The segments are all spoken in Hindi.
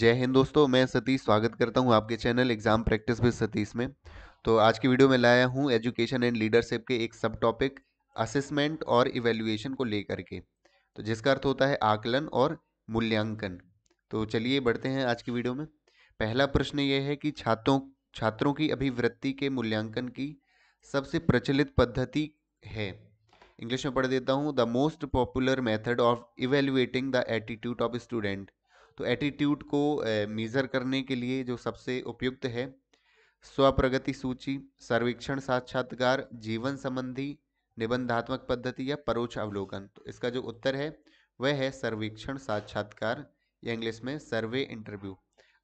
जय हिंद दोस्तों मैं सतीश स्वागत करता हूं आपके channel exam practice with Satish में तो आज की वीडियो में लाया हूं एजुकेशन एंड लीडरशिप के एक सब टॉपिक असेसमेंट और इवेल्युएशन को लेकर के तो जिसका अर्थ होता है आकलन और मूल्यांकन तो चलिए बढ़ते हैं आज की वीडियो में पहला प्रश्न ये है कि छात्रों छात्रों की अभिवृत्ति के मूल्यांकन की सबसे प्रचलित पद्धति है इंग्लिश में पढ़ देता हूँ the most popular method of evaluating the attitude of student तो एटीट्यूड को मेजर करने के लिए जो सबसे उपयुक्त है स्वप्रगति सूची सर्वेक्षण साक्षात्कार जीवन संबंधी निबंधात्मक पद्धति या परोक्ष अवलोकन तो इसका जो उत्तर है वह है सर्वेक्षण साक्षात्कार या इंग्लिश में सर्वे इंटरव्यू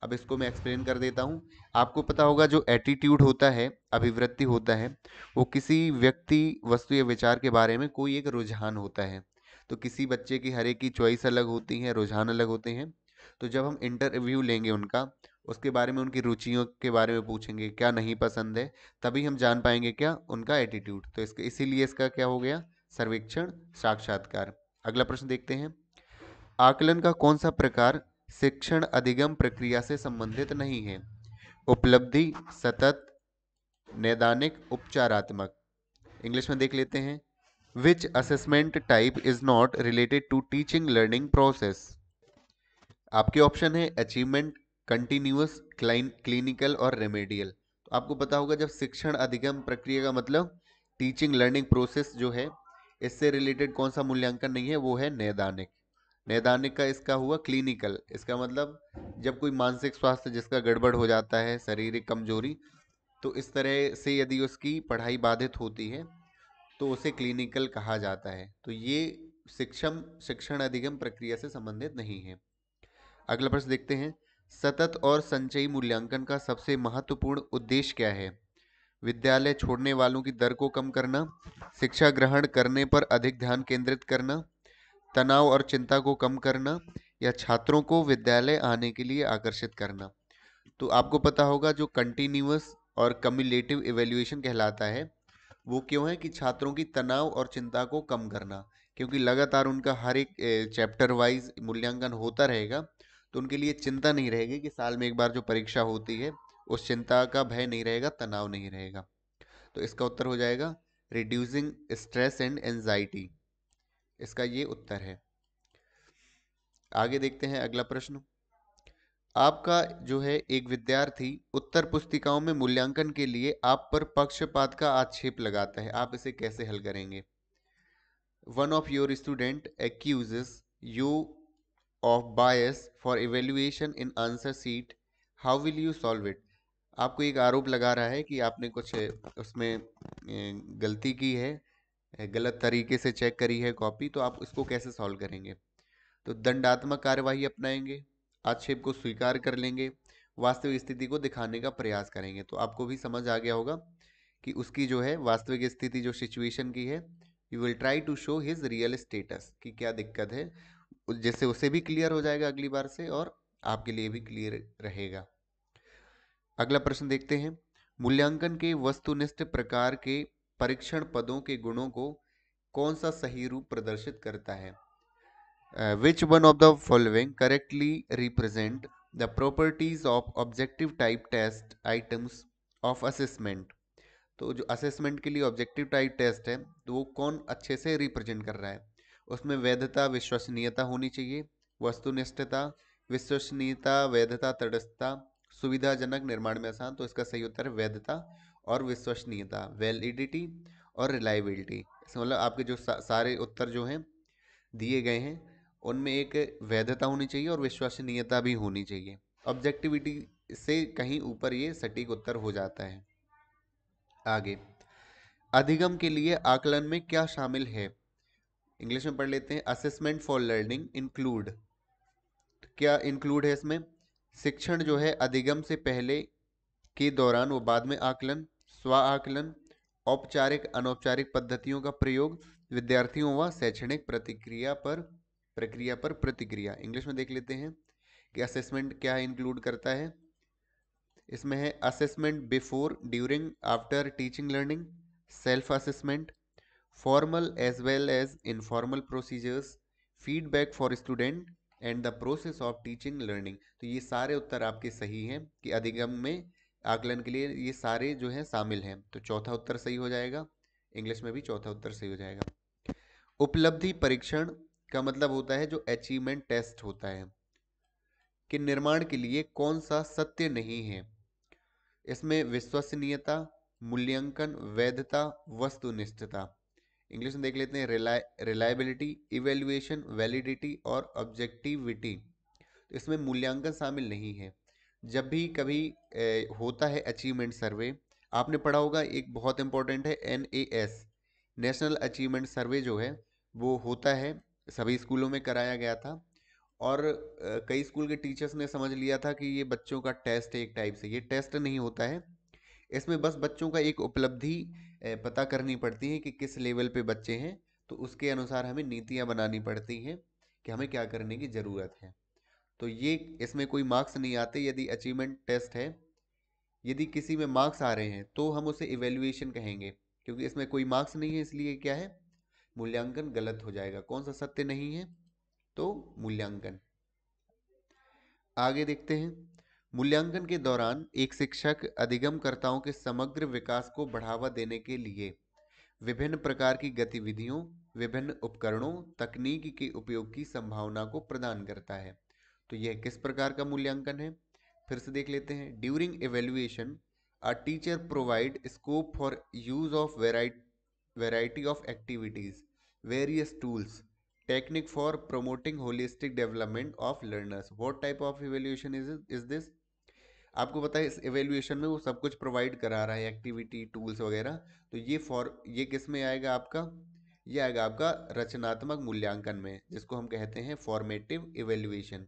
अब इसको मैं एक्सप्लेन कर देता हूँ आपको पता होगा जो एटीट्यूड होता है अभिवृत्ति होता है वो किसी व्यक्ति वस्तु या विचार के बारे में कोई एक रुझान होता है तो किसी बच्चे की हर एक की चॉइस अलग होती है रुझान अलग होते हैं तो जब हम इंटरव्यू लेंगे उनका उसके बारे में उनकी रुचियों के बारे में पूछेंगे क्या नहीं पसंद है तभी हम जान पाएंगे क्या उनका एटीट्यूड तो इसके इसीलिए इसका क्या हो गया सर्वेक्षण साक्षात्कार अगला प्रश्न देखते हैं आकलन का कौन सा प्रकार शिक्षण अधिगम प्रक्रिया से संबंधित नहीं है उपलब्धि सतत नैदानिक उपचारात्मक इंग्लिश में देख लेते हैं which assessment type is not related to teaching learning process आपके ऑप्शन है अचीवमेंट कंटिन्यूस क्लिनिकल और रेमेडियल तो आपको पता होगा जब शिक्षण अधिगम प्रक्रिया का मतलब टीचिंग लर्निंग प्रोसेस जो है इससे रिलेटेड कौन सा मूल्यांकन नहीं है वो है नैदानिक नैदानिक का इसका हुआ क्लिनिकल इसका मतलब जब कोई मानसिक स्वास्थ्य जिसका गड़बड़ हो जाता है शारीरिक कमजोरी तो इस तरह से यदि उसकी पढ़ाई बाधित होती है तो उसे क्लिनिकल कहा जाता है तो ये शिक्षम शिक्षण अधिगम प्रक्रिया से संबंधित नहीं है अगला प्रश्न देखते हैं सतत और संचयी मूल्यांकन का सबसे महत्वपूर्ण उद्देश्य क्या है विद्यालय छोड़ने वालों की दर को कम करना शिक्षा ग्रहण करने पर अधिक ध्यान केंद्रित करना तनाव और चिंता को कम करना या छात्रों को विद्यालय आने के लिए आकर्षित करना तो आपको पता होगा जो कंटिन्यूस और कम्युलेटिव इवेल्युएशन कहलाता है वो क्यों है कि छात्रों की तनाव और चिंता को कम करना क्योंकि लगातार उनका हर एक चैप्टर वाइज मूल्यांकन होता रहेगा तो उनके लिए चिंता नहीं रहेगी कि साल में एक बार जो परीक्षा होती है उस चिंता का भय नहीं रहेगा तनाव नहीं रहेगा तो इसका उत्तर हो जाएगा रिड्यूसिंग स्ट्रेस एंड एनजाइटी इसका ये उत्तर है आगे देखते हैं अगला प्रश्न आपका जो है एक विद्यार्थी उत्तर पुस्तिकाओं में मूल्यांकन के लिए आप पर पक्षपात का आक्षेप लगाता है आप इसे कैसे हल करेंगे one of your student accuses you of bias for evaluation in answer sheet how will you solve it आपको एक आरोप लगा रहा है कि आपने कुछ उसमें गलती की है गलत तरीके से चेक करी है कॉपी तो आप इसको कैसे सॉल्व करेंगे तो दंडात्मक कार्यवाही अपनाएंगे आक्षेप को स्वीकार कर लेंगे वास्तविक स्थिति को दिखाने का प्रयास करेंगे तो आपको भी समझ आ गया होगा कि उसकी जो है वास्तविक स्थिति जो सिचुएशन की है you will try to show his real status कि क्या दिक्कत है जैसे उसे भी क्लियर हो जाएगा अगली बार से और आपके लिए भी क्लियर रहेगा अगला प्रश्न देखते हैं मूल्यांकन के वस्तुनिष्ठ प्रकार के परीक्षण पदों के गुणों को कौन सा सही रूप प्रदर्शित करता है which one of the following correctly represent the properties of objective type test items of assessment तो जो असेसमेंट के लिए ऑब्जेक्टिव टाइप टेस्ट है तो वो कौन अच्छे से रिप्रेजेंट कर रहा है उसमें वैधता विश्वसनीयता होनी चाहिए वस्तुनिष्ठता विश्वसनीयता वैधता तटस्थता सुविधाजनक निर्माण में आसान तो इसका सही उत्तर है वैधता और विश्वसनीयता वैलिडिटी और रिलायबिलिटी मतलब आपके जो सा, सारे उत्तर जो हैं दिए गए हैं उनमें एक वैधता होनी चाहिए और विश्वसनीयता भी होनी चाहिए ऑब्जेक्टिविटी से कहीं ऊपर ये सटीक उत्तर हो जाता है आगे अधिगम के लिए आकलन में क्या शामिल है इंग्लिश में पढ़ लेते हैं असेसमेंट फॉर लर्निंग इंक्लूड क्या इंक्लूड है इसमें शिक्षण जो है अधिगम से पहले के दौरान वो बाद में आकलन स्व आकलन औपचारिक अनौपचारिक पद्धतियों का प्रयोग विद्यार्थियों व शैक्षणिक प्रतिक्रिया पर प्रक्रिया पर प्रतिक्रिया इंग्लिश में देख लेते हैं कि असेसमेंट क्या इंक्लूड करता है इसमें है assessment before during after teaching learning self assessment formal as well as informal procedures feedback for student and the process of teaching learning तो ये सारे उत्तर आपके सही हैं कि अधिगम में आकलन के लिए ये सारे जो हैं शामिल हैं तो चौथा उत्तर सही हो जाएगा इंग्लिश में भी चौथा उत्तर सही हो जाएगा उपलब्धि परीक्षण का मतलब होता है जो अचीवमेंट टेस्ट होता है कि निर्माण के लिए कौन सा सत्य नहीं है इसमें विश्वसनीयता मूल्यांकन वैधता वस्तुनिष्ठता इंग्लिश में देख लेते हैं रिलायबिलिटी इवेल्युएशन वैलिडिटी और ऑब्जेक्टिविटी तो इसमें मूल्यांकन शामिल नहीं है जब भी कभी ए, होता है अचीवमेंट सर्वे आपने पढ़ा होगा एक बहुत इंपॉर्टेंट है एन नेशनल अचीवमेंट सर्वे जो है वो होता है सभी स्कूलों में कराया गया था और कई स्कूल के टीचर्स ने समझ लिया था कि ये बच्चों का टेस्ट है एक टाइप से ये टेस्ट नहीं होता है इसमें बस बच्चों का एक उपलब्धि पता करनी पड़ती है कि किस लेवल पे बच्चे हैं तो उसके अनुसार हमें नीतियाँ बनानी पड़ती हैं कि हमें क्या करने की ज़रूरत है तो ये इसमें कोई मार्क्स नहीं आते यदि अचीवमेंट टेस्ट है यदि किसी में मार्क्स आ रहे हैं तो हम उसे इवेल्युएशन कहेंगे क्योंकि इसमें कोई मार्क्स नहीं है इसलिए क्या है मूल्यांकन गलत हो जाएगा कौन सा सत्य नहीं है तो मूल्यांकन आगे देखते हैं मूल्यांकन के दौरान एक शिक्षक अधिगमकर्ताओं के समग्र विकास को बढ़ावा देने के लिए विभिन्न प्रकार की गतिविधियों विभिन्न उपकरणों तकनीक के उपयोग की संभावना को प्रदान करता है तो यह किस प्रकार का मूल्यांकन है फिर से देख लेते हैं during evaluation a teacher provide scope for use of variety of activities various tools technique for promoting holistic development of learners what type of evaluation is is this आपको पता है इस एवेल्यूएशन में वो सब कुछ प्रोवाइड करा रहा है एक्टिविटी टूल्स वगैरह तो ये फॉर ये किस में आएगा आपका ये आएगा आपका रचनात्मक मूल्यांकन में जिसको हम कहते हैं फॉर्मेटिव एवेल्यूएशन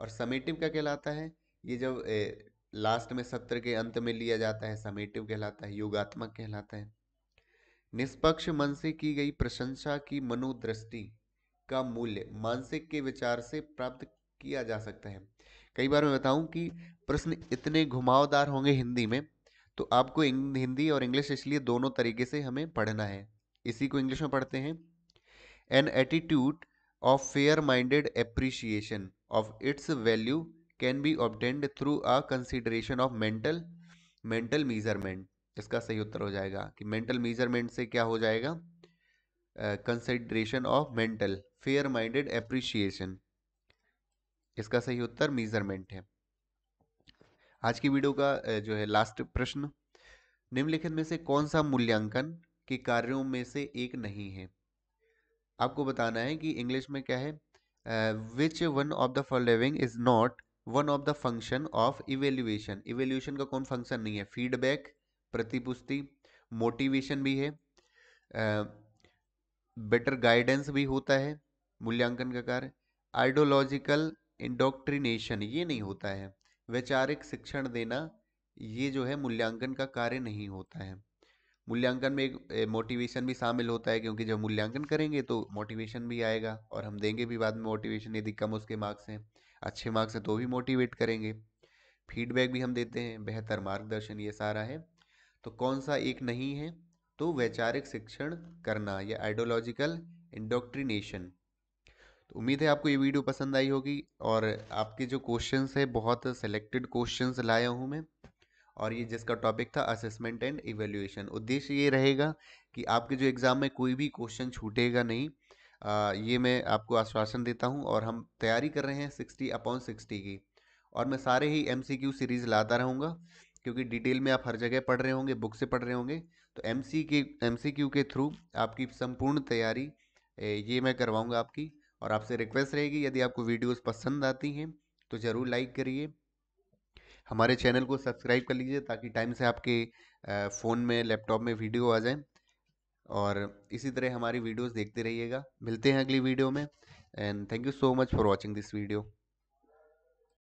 और समेटिव क्या कहलाता है ये जब ए, लास्ट में सत्र के अंत में लिया जाता है समेटिव कहलाता है योगात्मक कहलाता है निष्पक्ष मन से की गई प्रशंसा की मनोदृष्टि का मूल्य मानसिक के विचार से प्राप्त किया जा सकता है कई बार मैं बताऊं कि प्रश्न इतने घुमावदार होंगे हिंदी में तो आपको हिंदी और इंग्लिश इसलिए दोनों तरीके से हमें पढ़ना है इसी को इंग्लिश में पढ़ते हैं an attitude of fair minded appreciation of its value can be obtained through a consideration of mental mental measurement इसका सही उत्तर हो जाएगा कि मेंटल मीजरमेंट से क्या हो जाएगा consideration of mental fair minded appreciation इसका सही उत्तर मीजरमेंट है आज की वीडियो का जो है लास्ट प्रश्न निम्नलिखित में से कौन सा मूल्यांकन के कार्यों में से एक नहीं है आपको बताना है कि इंग्लिश में क्या है which one of the following is not one of the function of evaluation evaluation का कौन फंक्शन नहीं है फीडबैक प्रतिपुष्टि मोटिवेशन भी है बेटर गाइडेंस भी होता है मूल्यांकन का कार्य आइडियोलॉजिकल इंडोक्ट्रिनेशन ये नहीं होता है वैचारिक शिक्षण देना ये जो है मूल्यांकन का कार्य नहीं होता है मूल्यांकन में एक मोटिवेशन भी शामिल होता है क्योंकि जब मूल्यांकन करेंगे तो मोटिवेशन भी आएगा और हम देंगे भी बाद में मोटिवेशन यदि कम उसके मार्क्स हैं अच्छे मार्क्स हैं तो भी मोटिवेट करेंगे फीडबैक भी हम देते हैं बेहतर मार्गदर्शन ये सारा है तो कौन सा एक नहीं है तो वैचारिक शिक्षण करना या आइडियोलॉजिकल इंडोक्ट्रिनेशन तो उम्मीद है आपको ये वीडियो पसंद आई होगी और आपके जो क्वेश्चंस है बहुत सेलेक्टेड क्वेश्चंस लाया हूँ मैं और ये जिसका टॉपिक था असेसमेंट एंड इवेल्यूएशन उद्देश्य ये रहेगा कि आपके जो एग्ज़ाम में कोई भी क्वेश्चन छूटेगा नहीं आ, ये मैं आपको आश्वासन देता हूँ और हम तैयारी कर रहे हैं सिक्सटी अपॉन सिक्सटी की और मैं सारे ही एम सीरीज़ लाता रहूँगा क्योंकि डिटेल में आप हर जगह पढ़ रहे होंगे बुक से पढ़ रहे होंगे तो एम के एम के थ्रू आपकी संपूर्ण तैयारी ये मैं करवाऊँगा आपकी और आपसे रिक्वेस्ट रहेगी यदि आपको वीडियोस पसंद आती हैं तो ज़रूर लाइक करिए हमारे चैनल को सब्सक्राइब कर लीजिए ताकि टाइम से आपके फ़ोन में लैपटॉप में वीडियो आ जाए और इसी तरह हमारी वीडियोस देखते रहिएगा मिलते हैं अगली वीडियो में and thank you so much for watching this video